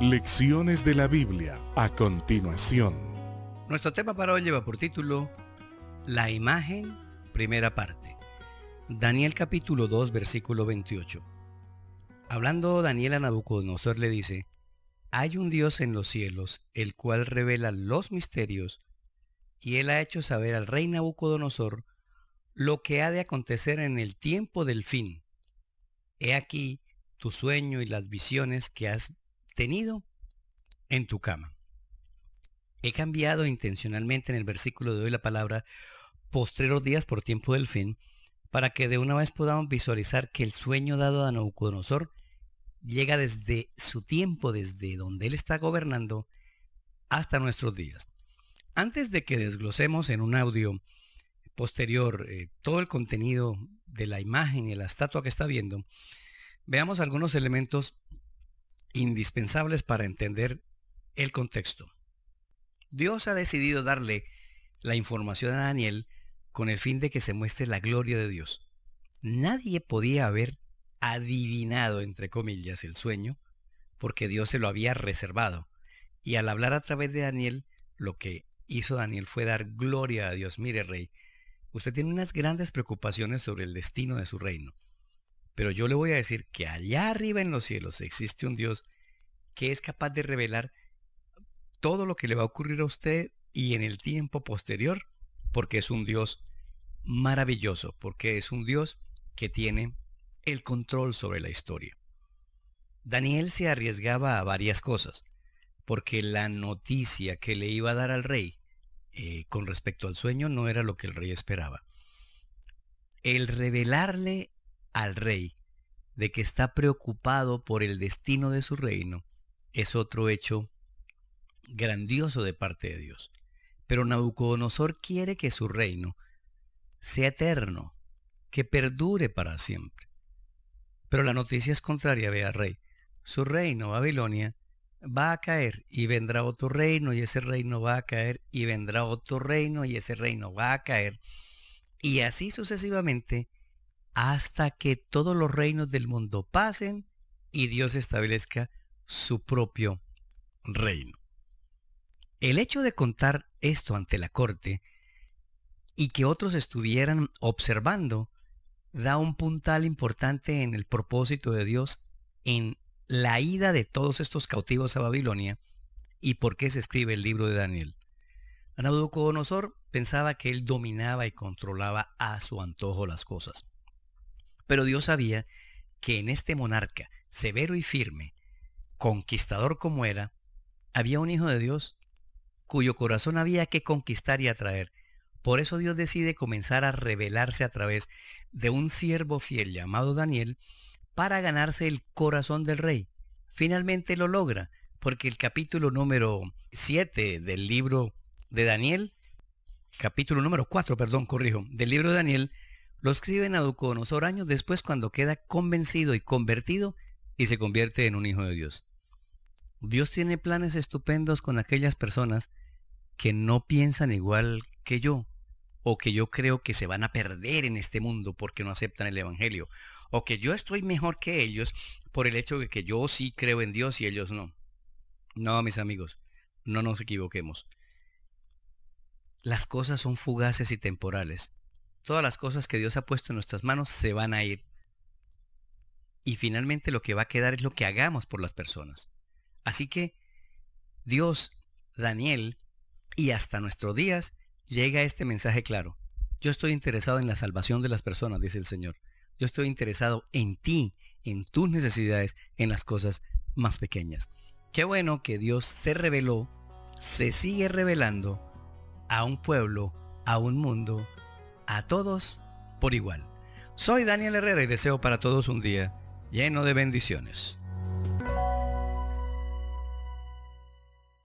Lecciones de la Biblia a continuación. Nuestro tema para hoy lleva por título La imagen, primera parte. Daniel capítulo 2, versículo 28. Hablando Daniel a Nabucodonosor le dice, Hay un Dios en los cielos, el cual revela los misterios, y él ha hecho saber al rey Nabucodonosor lo que ha de acontecer en el tiempo del fin. He aquí tu sueño y las visiones que has tenido en tu cama. He cambiado intencionalmente en el versículo de hoy la palabra postreros días por tiempo del fin para que de una vez podamos visualizar que el sueño dado a Nabucodonosor llega desde su tiempo, desde donde él está gobernando, hasta nuestros días. Antes de que desglosemos en un audio posterior eh, todo el contenido de la imagen y la estatua que está viendo, veamos algunos elementos indispensables para entender el contexto. Dios ha decidido darle la información a Daniel con el fin de que se muestre la gloria de Dios. Nadie podía haber adivinado, entre comillas, el sueño, porque Dios se lo había reservado. Y al hablar a través de Daniel, lo que hizo Daniel fue dar gloria a Dios. Mire, rey, usted tiene unas grandes preocupaciones sobre el destino de su reino. Pero yo le voy a decir que allá arriba en los cielos existe un Dios que es capaz de revelar todo lo que le va a ocurrir a usted y en el tiempo posterior, porque es un Dios maravilloso, porque es un Dios que tiene el control sobre la historia. Daniel se arriesgaba a varias cosas, porque la noticia que le iba a dar al rey eh, con respecto al sueño no era lo que el rey esperaba. El revelarle al rey de que está preocupado por el destino de su reino es otro hecho grandioso de parte de Dios. Pero Nabucodonosor quiere que su reino sea eterno, que perdure para siempre. Pero la noticia es contraria, vea rey. Su reino, Babilonia, va a caer y vendrá otro reino y ese reino va a caer y vendrá otro reino y ese reino va a caer. Y así sucesivamente hasta que todos los reinos del mundo pasen y Dios establezca su propio reino. El hecho de contar esto ante la corte y que otros estuvieran observando da un puntal importante en el propósito de Dios en la ida de todos estos cautivos a Babilonia y por qué se escribe el libro de Daniel. Nabucodonosor pensaba que él dominaba y controlaba a su antojo las cosas. Pero Dios sabía que en este monarca, severo y firme, conquistador como era, había un hijo de Dios cuyo corazón había que conquistar y atraer. Por eso Dios decide comenzar a revelarse a través de un siervo fiel llamado Daniel para ganarse el corazón del rey. Finalmente lo logra, porque el capítulo número 7 del libro de Daniel, capítulo número 4, perdón, corrijo, del libro de Daniel, lo escribe Nabucodonosor años después cuando queda convencido y convertido y se convierte en un hijo de Dios. Dios tiene planes estupendos con aquellas personas que no piensan igual que yo, o que yo creo que se van a perder en este mundo porque no aceptan el Evangelio, o que yo estoy mejor que ellos por el hecho de que yo sí creo en Dios y ellos no. No, mis amigos, no nos equivoquemos. Las cosas son fugaces y temporales. Todas las cosas que Dios ha puesto en nuestras manos se van a ir. Y finalmente lo que va a quedar es lo que hagamos por las personas. Así que Dios, Daniel y hasta nuestros días llega este mensaje claro. Yo estoy interesado en la salvación de las personas, dice el Señor. Yo estoy interesado en ti, en tus necesidades, en las cosas más pequeñas. Qué bueno que Dios se reveló, se sigue revelando a un pueblo, a un mundo, a todos por igual. Soy Daniel Herrera y deseo para todos un día lleno de bendiciones.